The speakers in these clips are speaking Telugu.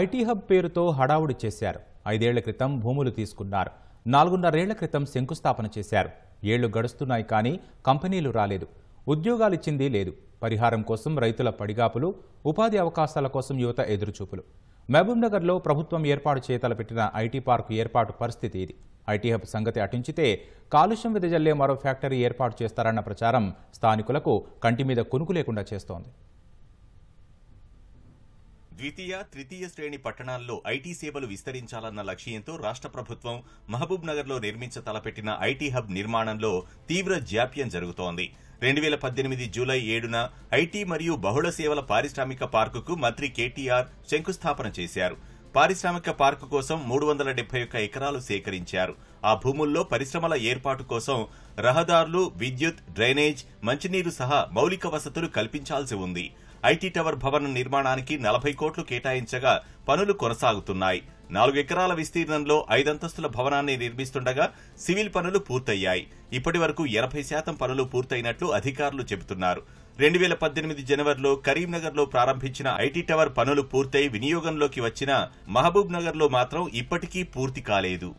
ఐటీ హబ్ పేరుతో హడావుడి చేశారు ఐదేళ్ల క్రితం భూములు తీసుకున్నారు నాలుగున్నరేళ్ల క్రితం శంకుస్థాపన చేశారు ఏళ్లు గడుస్తున్నాయి కానీ కంపెనీలు రాలేదు ఉద్యోగాలిచ్చింది లేదు పరిహారం కోసం రైతుల పడిగాపులు ఉపాధి అవకాశాల కోసం యువత ఎదురుచూపులు మహబూబ్నగర్లో ప్రభుత్వం ఏర్పాటు చేతలపెట్టిన ఐటీ పార్కు ఏర్పాటు పరిస్థితి ఇది ఐటీ హబ్ సంగతి అటించితే కాలుష్యం విదజల్లే మరో ఫ్యాక్టరీ ఏర్పాటు చేస్తారన్న ప్రచారం స్థానికులకు కంటి మీద కొనుకు లేకుండా చేస్తోంది ద్వితీయ తృతీయ శ్రేణి పట్టణాల్లో ఐటీ సేవలు విస్తరించాలన్న లక్ష్యంతో రాష్ట్ర ప్రభుత్వం మహబూబ్ లో నిర్మించ తలపెట్టిన ఐటీ హబ్ నిర్మాణంలో తీవ్ర జాప్యం జరుగుతోంది రెండు వేల పద్దెనిమిది జూలై ఏడున ఐటీ మరియు బహుళ సేవల పారిశ్రామిక పార్కుకు మంత్రి కేటీఆర్ శంకుస్థాపన చేశారు పారిశ్రామిక పార్కు కోసం మూడు వందల డెబ్బై ఒక్క ఎకరాలు సేకరించారు ఆ భూముల్లో పరిశ్రమల ఏర్పాటు కోసం రహదారులు విద్యుత్ డ్రైనేజ్ మంచినీరు సహా మౌలిక వసతులు కల్పించాల్సి ఉంది ఐటీ టవర్ భవన నిర్మాణానికి నలభై కోట్లు కేటాయించగా పనులు కొనసాగుతున్నాయి నాలుగు ఎకరాల విస్తీర్ణంలో ఐదంతస్తుల భవనాన్ని నిర్మిస్తుండగా సివిల్ పనులు పూర్తయ్యాయి ఇప్పటి వరకు ఎనభై శాతం పనులు పూర్తయినట్లు అధికారులు చెబుతున్నారు రెండు వేల పద్దెనిమిది జనవరిలో కరీంనగర్లో ప్రారంభించిన ఐటీ టవర్ పనులు పూర్తయి వినియోగంలోకి వచ్చిన మహబూబ్ నగర్లో మాత్రం ఇప్పటికీ పూర్తి కాలేదు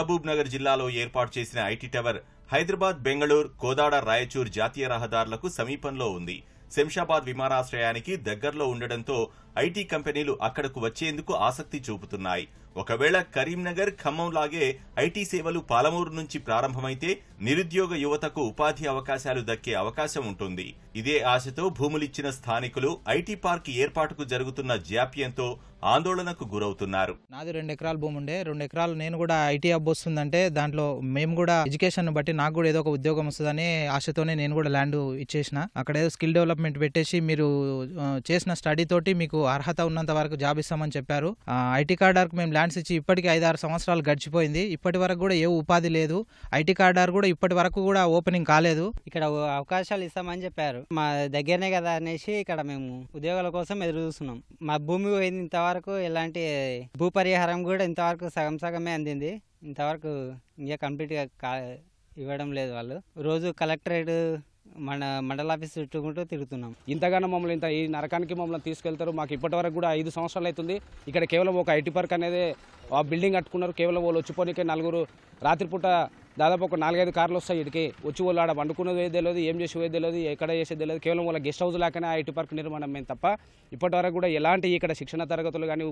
మహబూబ్ నగర్ జిల్లాలో ఏర్పాటు చేసిన ఐటీ టవర్ హైదరాబాద్ బెంగళూరు కోదాడ రాయచూర్ జాతీయ రహదారులకు సమీపంలో ఉంది శంషాబాద్ విమానాశ్రయానికి దగ్గరలో ఉండడంతో ఐటీ కంపెనీలు అక్కడకు వచ్చేందుకు ఆసక్తి చూపుతున్నాయి ఒకవేళ కరీంనగర్ ఖమ్మం లాగే ఐటీ సేవలు పాలమూరు నుంచి ప్రారంభమైతే నిరుద్యోగ యువతకు ఉపాధి అవకాశాలు దక్కే అవకాశం ఉంటుంది ఇదే ఆశతో భూములిచ్చిన స్థానికులు ఐటీ పార్క్ ఏర్పాటుకు జరుగుతున్న జాప్యంతో ఆందోళనకు గురవుతున్నారు నాది రెండు ఎకరాల భూమి ఉండే రెండు ఎకరాలు నేను కూడా ఐటీ హబ్ వస్తుందంటే దాంట్లో మేము కూడా ఎడ్యుకేషన్ బట్టి నాకు కూడా ఏదో ఒక ఉద్యోగం వస్తుందని ఆశతోనే నేను కూడా ల్యాండ్ ఇచ్చేసిన అక్కడ ఏదో స్కిల్ డెవలప్మెంట్ పెట్టేసి మీరు చేసిన స్టడీ తోటి మీకు అర్హత ఉన్నంత వరకు జాబ్ ఇస్తామని చెప్పారు ఐటీ కార్డర్కి మేము ల్యాండ్ గ్రాంట్స్ ఇచ్చి ఇప్పటికి ఐదారు సంవత్సరాలు గడిచిపోయింది ఇప్పటి వరకు కూడా ఏ ఉపాధి లేదు ఐటీ కార్డార్ కూడా ఇప్పటి వరకు కూడా ఓపెనింగ్ కాలేదు ఇక్కడ అవకాశాలు ఇస్తామని చెప్పారు మా దగ్గరనే కదా అనేసి ఇక్కడ మేము ఉద్యోగాల కోసం ఎదురు చూస్తున్నాం మా భూమి పోయింది ఇంతవరకు ఇలాంటి భూ పరిహారం కూడా ఇంతవరకు సగం సగమే అందింది ఇంతవరకు ఇంకా కంప్లీట్గా కా ఇవ్వడం లేదు వాళ్ళు రోజు కలెక్టరేట్ మన మండల ఆఫీస్ చుట్టుకుంటూ తిరుగుతున్నాం ఇంతగానో మమ్మల్ని ఇంత ఈ నరకానికి మమ్మల్ని తీసుకెళ్తారు మాకు ఇప్పటి వరకు కూడా ఐదు సంవత్సరాలు అవుతుంది ఇక్కడ కేవలం ఒక ఐటీ పార్క్ అనేది ఆ బిల్డింగ్ కట్టుకున్నారు కేవలం వాళ్ళు వచ్చిపోయికే నలుగురు రాత్రిపూట దాదాపు ఒక నాలుగైదు కార్లు వస్తాయి ఇటుకే వచ్చి వాళ్ళు ఆడ వండుకునేది తెలియదు ఏం చేసేది తెలియదు ఎక్కడ చేసేది తెలియదు కేవలం వాళ్ళ గెస్ట్ హౌస్ లాగానే ఆ ఇటు పార్క్ నిర్మాణం మేము తప్ప ఇప్పటివరకు కూడా ఎలాంటి ఇక్కడ శిక్షణ తరగతులు కానీ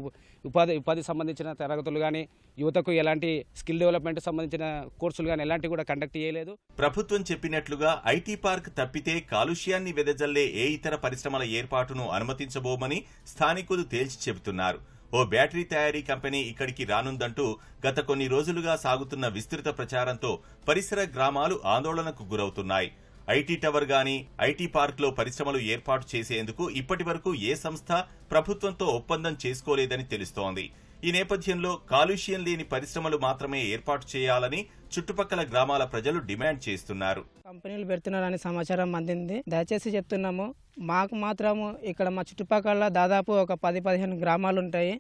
ఉపాధి ఉపాధి సంబంధించిన తరగతులు కానీ యువతకు ఎలాంటి స్కిల్ డెవలప్మెంట్ సంబంధించిన కోర్సులు కానీ ఎలాంటి కూడా కండక్ట్ చేయలేదు ప్రభుత్వం చెప్పినట్లుగా ఐటీ పార్క్ తప్పితే కాలుష్యాన్ని వెదజల్లే ఏ ఇతర పరిశ్రమల ఏర్పాటును అనుమతించబోమని స్థానికులు తేల్చి చెబుతున్నారు ఓ బ్యాటరీ తయారీ కంపెనీ ఇక్కడికి రానుందంటూ గత కొన్ని రోజులుగా సాగుతున్న విస్తృత ప్రచారంతో పరిసర గ్రామాలు ఆందోళనకు గురవుతున్నాయి ఐటీ టవర్ గాని ఐటీ పార్క్లో పరిశ్రమలు ఏర్పాటు చేసేందుకు ఇప్పటి వరకు ఏ సంస్థ ప్రభుత్వంతో ఒప్పందం చేసుకోలేదని తెలుస్తోంది ఈ నేపథ్యంలో కాలుష్యం లేని పరిశ్రమలు మాత్రమే ఏర్పాటు చేయాలని చుట్టుపక్కల గ్రామాల ప్రజలు డిమాండ్ చేస్తున్నారు కంపెనీలు పెడుతున్నారని సమాచారం అందింది దయచేసి చెప్తున్నాము మాకు మాత్రము ఇక్కడ మా చుట్టుపక్కల దాదాపు ఒక పది పదిహేను గ్రామాలు ఉంటాయి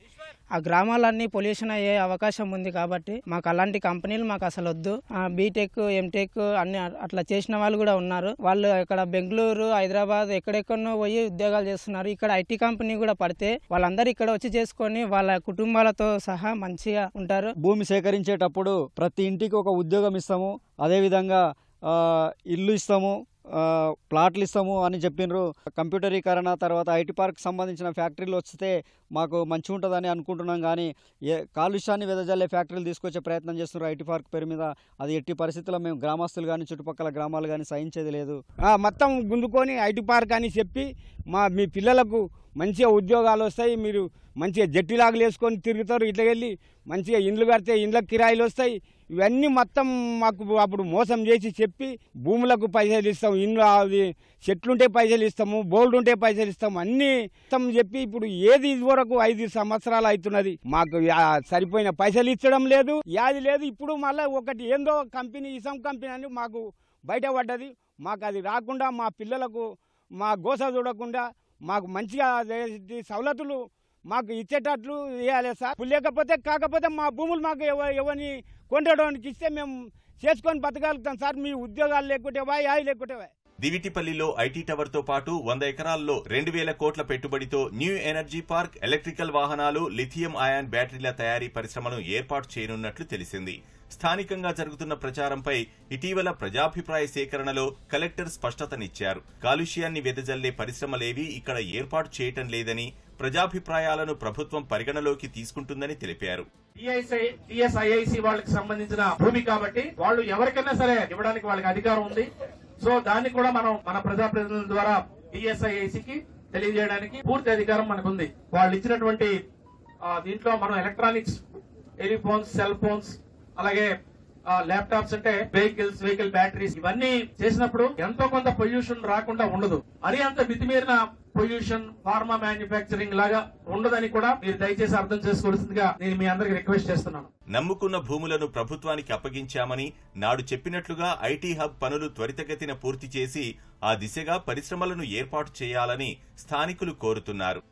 ఆ గ్రామాలన్నీ పొల్యూషన్ అయ్యే అవకాశం ఉంది కాబట్టి మాకు అలాంటి కంపెనీలు మాకు అసలు వద్దు బీటెక్ ఎంటెక్ అన్ని అట్లా చేసిన వాళ్ళు కూడా ఉన్నారు వాళ్ళు ఇక్కడ బెంగళూరు హైదరాబాద్ ఎక్కడెక్కడో పోయి ఉద్యోగాలు చేస్తున్నారు ఇక్కడ ఐటీ కంపెనీ కూడా పడితే వాళ్ళందరూ ఇక్కడ వచ్చి చేసుకొని వాళ్ళ కుటుంబాలతో సహా మంచిగా ఉంటారు భూమి సేకరించేటప్పుడు ప్రతి ఇంటికి ఒక ఉద్యోగం ఇస్తాము అదేవిధంగా ఇల్లు ఇస్తాము ప్లాట్లు ఇస్తాము అని చెప్పినారు కంప్యూటరీకరణ తర్వాత ఐటీ పార్క్ సంబంధించిన ఫ్యాక్టరీలు వస్తే మాకు మంచి ఉంటుందని అనుకుంటున్నాం కానీ ఏ కాలుష్యాన్ని వెదజల్లే ఫ్యాక్టరీలు తీసుకొచ్చే ప్రయత్నం చేస్తున్నారు ఐటీ పార్క్ పేరు మీద అది ఎట్టి పరిస్థితుల్లో మేము గ్రామస్తులు కానీ చుట్టుపక్కల గ్రామాలు కానీ సహించేది లేదు మొత్తం గుందుకొని ఐటీ పార్క్ అని చెప్పి మా మీ పిల్లలకు మంచిగా ఉద్యోగాలు వస్తాయి మీరు మంచిగా జట్టిలాగులు వేసుకొని తిరుగుతారు ఇట్లా వెళ్ళి మంచిగా ఇండ్లు కడితే ఇండ్లకు కిరాయిలు వస్తాయి ఇవన్నీ మొత్తం మాకు అప్పుడు మోసం చేసి చెప్పి భూములకు పైసలు ఇస్తాం ఇల్లు అది చెట్లుంటే పైసలు ఇస్తాము ఉంటే పైసలు ఇస్తాం అన్ని ఇస్తాం చెప్పి ఇప్పుడు ఏది వరకు ఐదు సంవత్సరాలు అవుతున్నది మాకు సరిపోయిన పైసలు ఇచ్చడం లేదు యాది లేదు ఇప్పుడు మళ్ళీ ఒకటి ఏందో కంపెనీ ఇసం కంపెనీ అని మాకు బయటపడ్డది మాకు అది రాకుండా మా పిల్లలకు మా గోస చూడకుండా మాకు మంచిగా సవలతులు మాకు ఇచ్చేటట్లు ఇవ్వాలి సార్ లేకపోతే కాకపోతే మా భూములు మాకు ఎవరిని కొండడానికి ఇస్తే మేము చేసుకొని బతకగలుగుతాం సార్ మీ ఉద్యోగాలు లేకుంటేవా యాయి లేకుంటేవా దివిటిపల్లిలో ఐటీ టవర్తో పాటు వంద ఎకరాల్లో రెండు వేల కోట్ల పెట్టుబడితో న్యూ ఎనర్జీ పార్క్ ఎలక్ట్రికల్ వాహనాలు లిథియం అయాన్ బ్యాటరీల తయారీ పరిశ్రమను ఏర్పాటు చేయనున్నట్లు తెలిసింది స్థానికంగా జరుగుతున్న ప్రచారంపై ఇటీవల ప్రజాభిప్రాయ సేకరణలో కలెక్టర్ స్పష్టతనిచ్చారు కాలుష్యాన్ని వెదజల్లే పరిశ్రమలేవీ ఇక్కడ ఏర్పాటు చేయటం లేదని ప్రజాభిప్రాయాలను ప్రభుత్వం పరిగణలోకి తీసుకుంటుందని తెలిపారు వాళ్ళకి సంబంధించిన భూమి కాబట్టి వాళ్ళు ఎవరికైనా సరే ఇవ్వడానికి వాళ్ళకి అధికారం ఉంది సో దాన్ని కూడా మనం మన ప్రజాప్రతినిధుల ద్వారా డిఎస్ఐఐసికి తెలియజేయడానికి పూర్తి అధికారం మనకుంది వాళ్ళు ఇచ్చినటువంటి దీంట్లో మనం ఎలక్ట్రానిక్స్ టెలిఫోన్స్ సెల్ ఫోన్స్ అలాగే ల్యాప్టాప్స్ అంటే వెహికల్స్ వెహికల్ బ్యాటరీస్ ఇవన్నీ చేసినప్పుడు ఎంతో కొంత పొల్యూషన్ రాకుండా ఉండదు అని అంత మితిమీరిన పొల్యూషన్ ఫార్మా మ్యానుఫ్యాక్చరింగ్ లాగా ఉండదని కూడా మీరు దయచేసి అర్థం చేసుకోవాల్సిందిగా నేను మీ అందరికి రిక్వెస్ట్ చేస్తున్నాను నమ్ముకున్న భూములను ప్రభుత్వానికి అప్పగించామని నాడు చెప్పినట్లుగా ఐటీ హబ్ పనులు త్వరితగతిన పూర్తి చేసి ఆ దిశగా పరిశ్రమలను ఏర్పాటు చేయాలని స్థానికులు కోరుతున్నారు